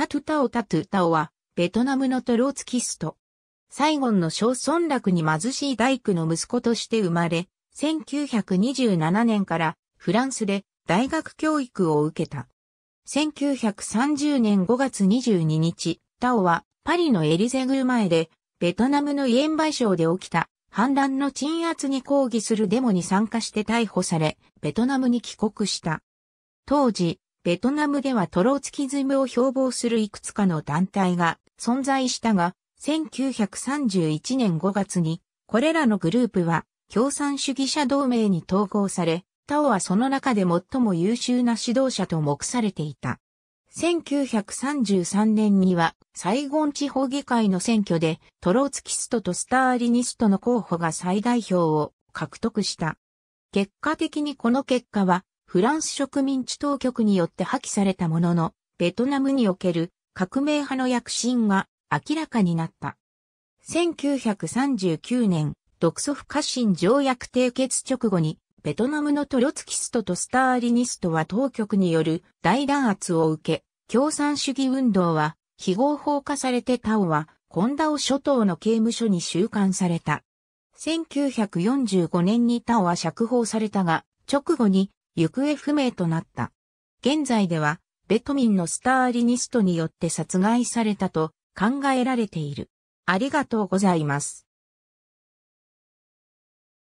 タトゥタオタトゥタオは、ベトナムのトローツキスト。サイゴンの小村落に貧しい大工の息子として生まれ、1927年からフランスで大学教育を受けた。1930年5月22日、タオはパリのエリゼル前で、ベトナムのイエンバイ省で起きた反乱の鎮圧に抗議するデモに参加して逮捕され、ベトナムに帰国した。当時、ベトナムではトローツキズムを標榜するいくつかの団体が存在したが、1931年5月に、これらのグループは共産主義者同盟に統合され、タオはその中で最も優秀な指導者と目されていた。1933年には、サイゴン地方議会の選挙で、トローツキストとスターリニストの候補が最大票を獲得した。結果的にこの結果は、フランス植民地当局によって破棄されたものの、ベトナムにおける革命派の躍進が明らかになった。1939年、独ソ不可侵条約締結直後に、ベトナムのトロツキストとスターリニストは当局による大弾圧を受け、共産主義運動は非合法化されてタオはコンダオ諸島の刑務所に収監された。1945年にタオは釈放されたが、直後に行方不明となった。現在では、ベトミンのスターリニストによって殺害されたと考えられている。ありがとうございます。